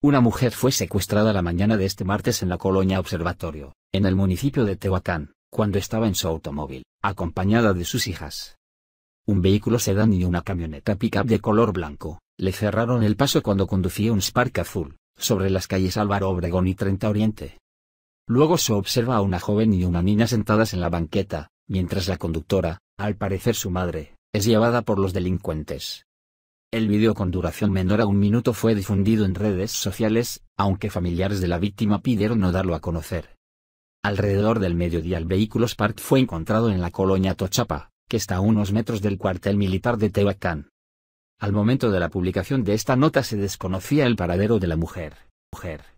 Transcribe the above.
Una mujer fue secuestrada la mañana de este martes en la colonia Observatorio, en el municipio de Tehuacán, cuando estaba en su automóvil, acompañada de sus hijas. Un vehículo sedán y una camioneta pickup de color blanco, le cerraron el paso cuando conducía un Spark azul, sobre las calles Álvaro Obregón y 30 Oriente. Luego se observa a una joven y una niña sentadas en la banqueta, mientras la conductora, al parecer su madre, es llevada por los delincuentes. El video con duración menor a un minuto fue difundido en redes sociales, aunque familiares de la víctima pidieron no darlo a conocer. Alrededor del mediodía el vehículo Spark fue encontrado en la colonia Tochapa, que está a unos metros del cuartel militar de Tehuacán. Al momento de la publicación de esta nota se desconocía el paradero de la mujer. mujer.